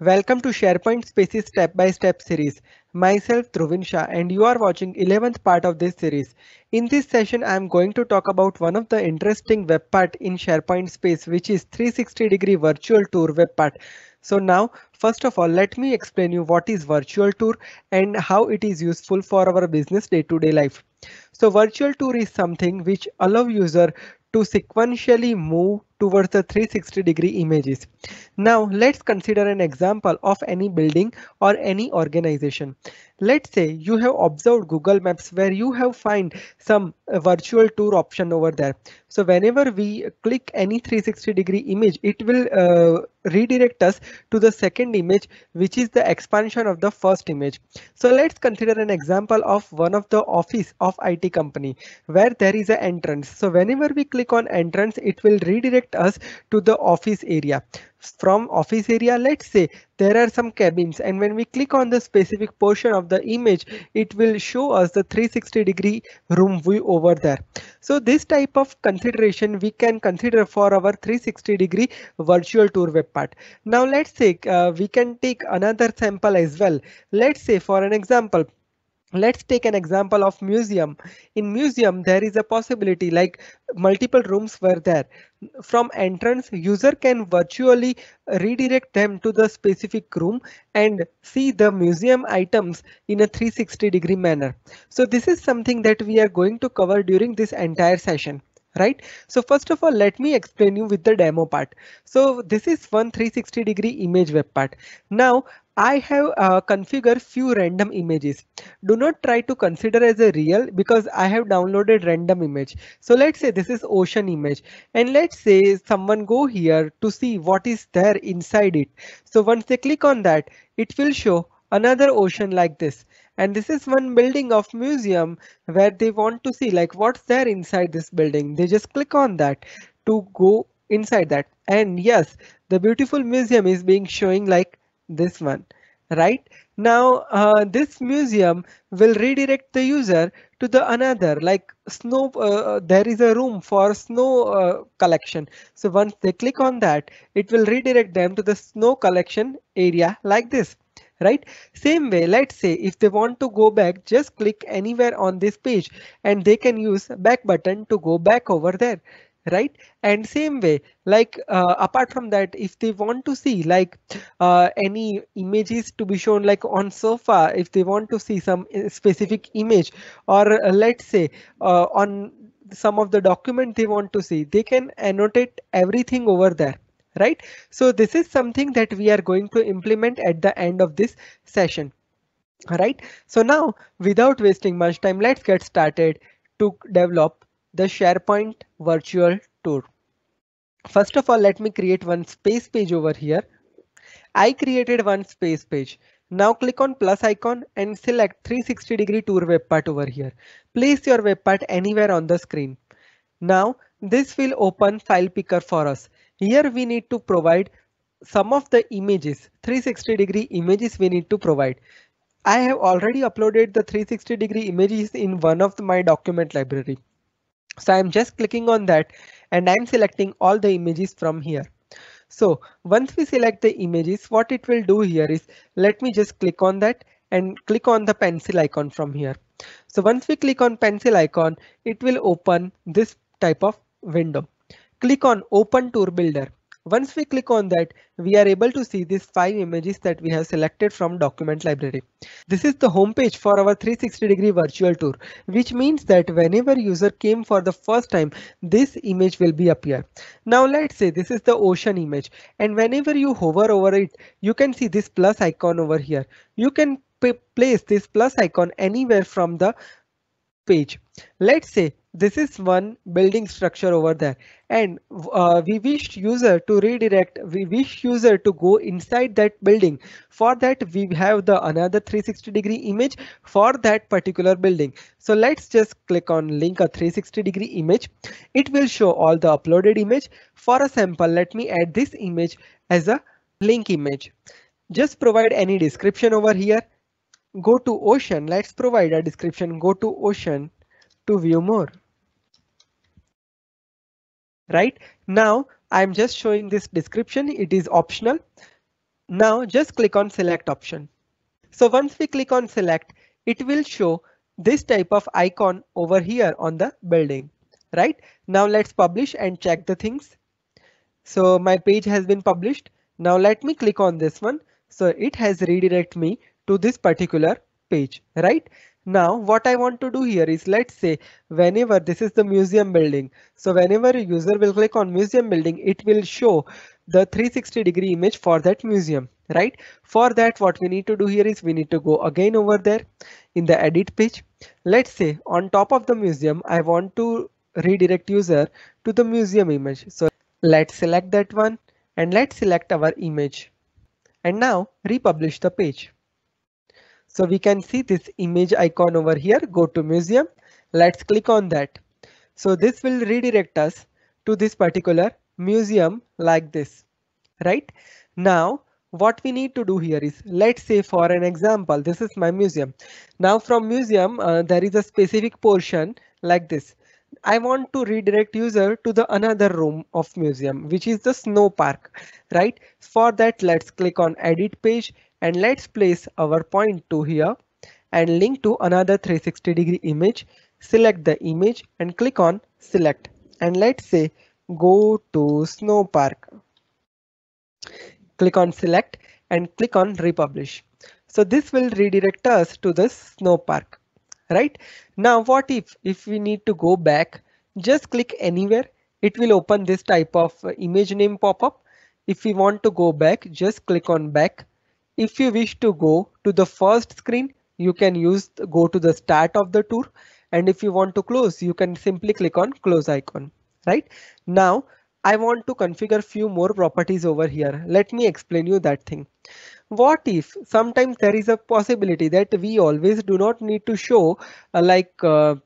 Welcome to SharePoint Spaces step-by-step series. Myself Dhruvin Shah and you are watching 11th part of this series. In this session I am going to talk about one of the interesting web part in SharePoint Space which is 360 degree virtual tour web part. So now first of all let me explain you what is virtual tour and how it is useful for our business day-to-day -day life. So virtual tour is something which allow user to sequentially move towards the 360 degree images. Now let's consider an example of any building or any organization. Let's say you have observed Google Maps where you have find some uh, virtual tour option over there. So whenever we click any 360 degree image, it will uh, redirect us to the second image, which is the expansion of the first image. So let's consider an example of one of the office of IT company where there is an entrance. So whenever we click on entrance, it will redirect us to the office area. From office area, let's say there are some cabins and when we click on the specific portion of the image, it will show us the 360 degree room view over there. So this type of consideration we can consider for our 360 degree virtual tour web part. Now let's say uh, we can take another sample as well. Let's say for an example, let's take an example of museum in museum there is a possibility like multiple rooms were there from entrance user can virtually redirect them to the specific room and see the museum items in a 360 degree manner so this is something that we are going to cover during this entire session right so first of all let me explain you with the demo part so this is one 360 degree image web part now I have uh, configured few random images. Do not try to consider as a real because I have downloaded random image. So let's say this is ocean image and let's say someone go here to see what is there inside it. So once they click on that, it will show another ocean like this. And this is one building of museum where they want to see like what's there inside this building. They just click on that to go inside that. And yes, the beautiful museum is being showing like this one right? Now uh, this museum will redirect the user to the another like snow. Uh, uh, there is a room for snow uh, collection. So once they click on that, it will redirect them to the snow collection area like this right same way let's say if they want to go back just click anywhere on this page and they can use back button to go back over there right and same way like uh, apart from that if they want to see like uh, any images to be shown like on sofa if they want to see some uh, specific image or uh, let's say uh, on some of the document they want to see they can annotate everything over there right so this is something that we are going to implement at the end of this session all right so now without wasting much time let's get started to develop the SharePoint virtual tour. First of all, let me create one space page over here. I created one space page. Now click on plus icon and select 360 degree tour web part over here. Place your web part anywhere on the screen. Now this will open file picker for us. Here we need to provide some of the images 360 degree images we need to provide. I have already uploaded the 360 degree images in one of my document library. So I'm just clicking on that and I'm selecting all the images from here. So once we select the images, what it will do here is let me just click on that and click on the pencil icon from here. So once we click on pencil icon, it will open this type of window. Click on open tour builder. Once we click on that, we are able to see these five images that we have selected from document library. This is the homepage for our 360 degree virtual tour, which means that whenever user came for the first time, this image will be appear. Now let's say this is the ocean image and whenever you hover over it, you can see this plus icon over here. You can place this plus icon anywhere from the page. Let's say this is one building structure over there and uh, we wish user to redirect we wish user to go inside that building for that we have the another 360 degree image for that particular building so let's just click on link a 360 degree image it will show all the uploaded image for a sample let me add this image as a link image just provide any description over here go to ocean let's provide a description go to ocean to view more right? Now I'm just showing this description. It is optional. Now just click on select option. So once we click on select, it will show this type of icon over here on the building, right? Now let's publish and check the things. So my page has been published. Now let me click on this one. So it has redirect me to this particular page, right? Now what I want to do here is let's say whenever this is the museum building. So whenever a user will click on museum building, it will show the 360 degree image for that museum, right? For that, what we need to do here is we need to go again over there in the edit page. Let's say on top of the museum, I want to redirect user to the museum image. So let's select that one and let's select our image and now republish the page. So we can see this image icon over here, go to museum. Let's click on that. So this will redirect us to this particular museum like this, right? Now what we need to do here is let's say for an example, this is my museum. Now from museum, uh, there is a specific portion like this. I want to redirect user to the another room of museum, which is the snow park, right? For that, let's click on edit page and let's place our point 2 here and link to another 360 degree image select the image and click on select and let's say go to snow park click on select and click on republish so this will redirect us to the snow park right now what if if we need to go back just click anywhere it will open this type of image name pop-up if we want to go back just click on back if you wish to go to the first screen, you can use go to the start of the tour. And if you want to close, you can simply click on close icon, right? Now I want to configure few more properties over here. Let me explain you that thing. What if sometimes there is a possibility that we always do not need to show uh, like uh,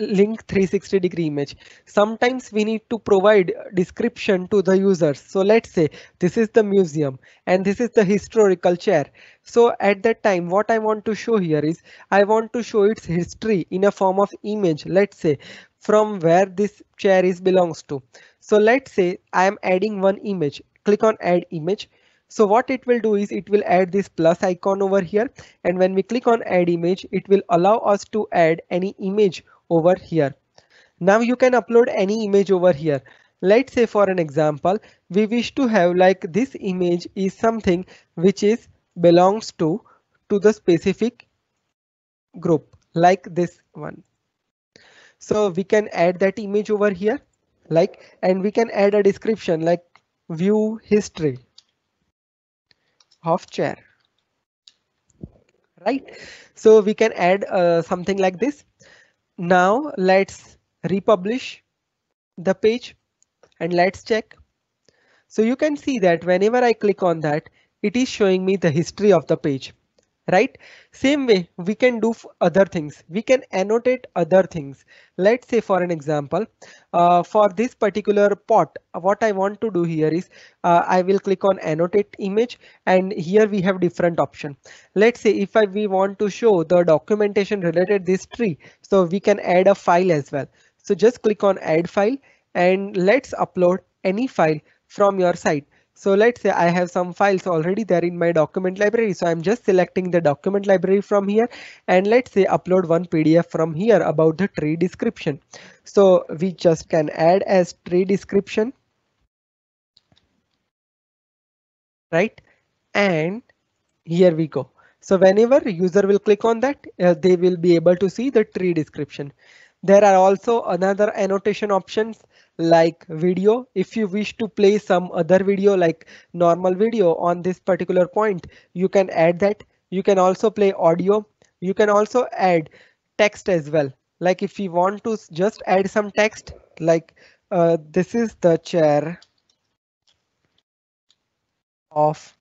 link 360 degree image sometimes we need to provide description to the users so let's say this is the museum and this is the historical chair so at that time what i want to show here is i want to show its history in a form of image let's say from where this chair is belongs to so let's say i am adding one image click on add image so what it will do is it will add this plus icon over here and when we click on add image, it will allow us to add any image over here. Now you can upload any image over here. Let's say for an example, we wish to have like this image is something which is belongs to to the specific group like this one. So we can add that image over here like and we can add a description like view history of chair right so we can add uh, something like this now let's republish the page and let's check. So you can see that whenever I click on that, it is showing me the history of the page right same way we can do other things we can annotate other things let's say for an example uh, for this particular pot what i want to do here is uh, i will click on annotate image and here we have different option let's say if I, we want to show the documentation related this tree so we can add a file as well so just click on add file and let's upload any file from your site so let's say I have some files already there in my document library. So I'm just selecting the document library from here and let's say upload one PDF from here about the tree description. So we just can add as tree description. Right and here we go. So whenever user will click on that, uh, they will be able to see the tree description. There are also another annotation options like video. If you wish to play some other video like normal video on this particular point, you can add that. You can also play audio. You can also add text as well. Like if you want to just add some text like uh, this is the chair of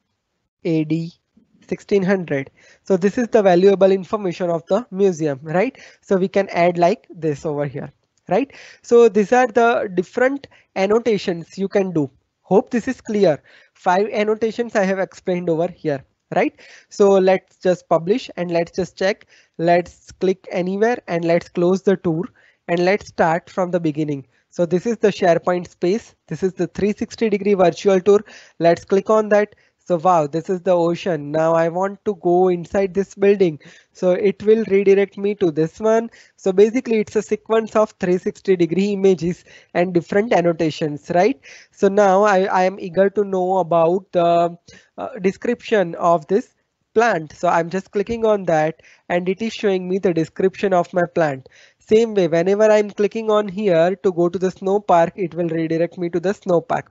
AD 1600. So this is the valuable information of the museum, right? So we can add like this over here right? So these are the different annotations you can do. Hope this is clear. Five annotations I have explained over here, right? So let's just publish and let's just check. Let's click anywhere and let's close the tour and let's start from the beginning. So this is the SharePoint space. This is the 360 degree virtual tour. Let's click on that. So wow, this is the ocean. Now I want to go inside this building. So it will redirect me to this one. So basically it's a sequence of 360 degree images and different annotations, right? So now I, I am eager to know about the uh, description of this plant. So I'm just clicking on that and it is showing me the description of my plant. Same way, whenever I'm clicking on here to go to the snow park, it will redirect me to the snow park.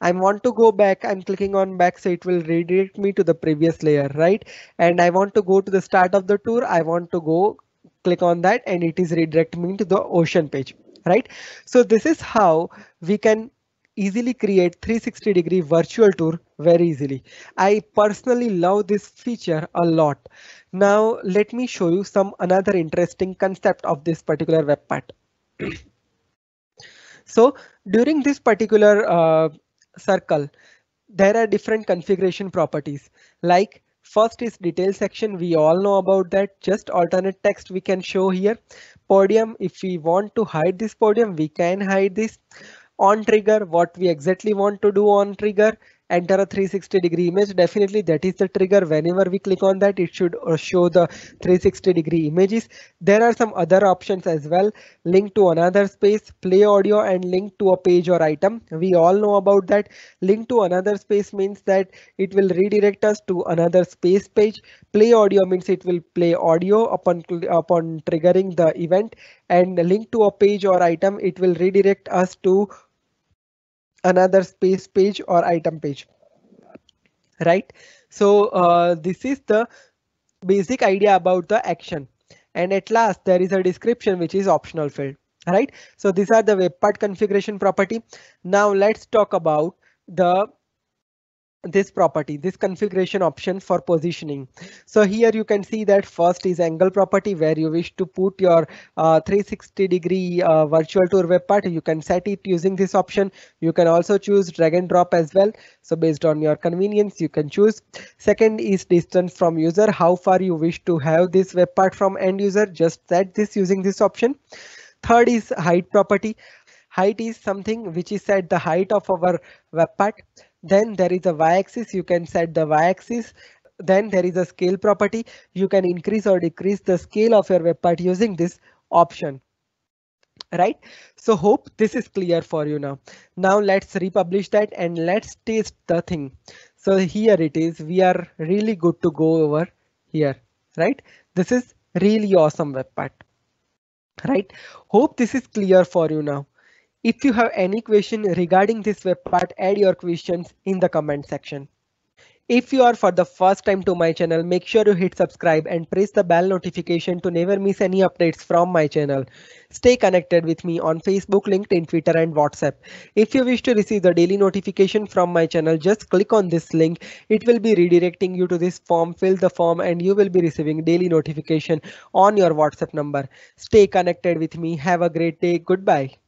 I want to go back, I'm clicking on back, so it will redirect me to the previous layer, right? And I want to go to the start of the tour, I want to go click on that and it is redirecting me to the ocean page, right? So this is how we can easily create 360 degree virtual tour very easily. I personally love this feature a lot. Now let me show you some another interesting concept of this particular web part. so during this particular uh, circle, there are different configuration properties like First is detail section. We all know about that. Just alternate text we can show here. Podium, if we want to hide this podium, we can hide this on trigger, what we exactly want to do on trigger, enter a 360 degree image. Definitely that is the trigger. Whenever we click on that, it should uh, show the 360 degree images. There are some other options as well. Link to another space, play audio and link to a page or item. We all know about that. Link to another space means that it will redirect us to another space page. Play audio means it will play audio upon, upon triggering the event and link to a page or item. It will redirect us to another space page or item page. Right. So uh, this is the basic idea about the action. And at last there is a description which is optional field. Right. So these are the web part configuration property. Now let's talk about the this property, this configuration option for positioning. So here you can see that first is angle property where you wish to put your uh, 360 degree uh, virtual tour web part. You can set it using this option. You can also choose drag and drop as well. So based on your convenience, you can choose. Second is distance from user. How far you wish to have this web part from end user. Just set this using this option. Third is height property. Height is something which is at the height of our web part. Then there is a y-axis. You can set the y-axis. Then there is a scale property. You can increase or decrease the scale of your web part using this option. Right, so hope this is clear for you now. Now let's republish that and let's test the thing. So here it is. We are really good to go over here, right? This is really awesome web part, right? Hope this is clear for you now. If you have any question regarding this web part, add your questions in the comment section. If you are for the first time to my channel, make sure you hit subscribe and press the bell notification to never miss any updates from my channel. Stay connected with me on Facebook, LinkedIn, Twitter and WhatsApp. If you wish to receive the daily notification from my channel, just click on this link. It will be redirecting you to this form, fill the form and you will be receiving daily notification on your WhatsApp number. Stay connected with me. Have a great day. Goodbye.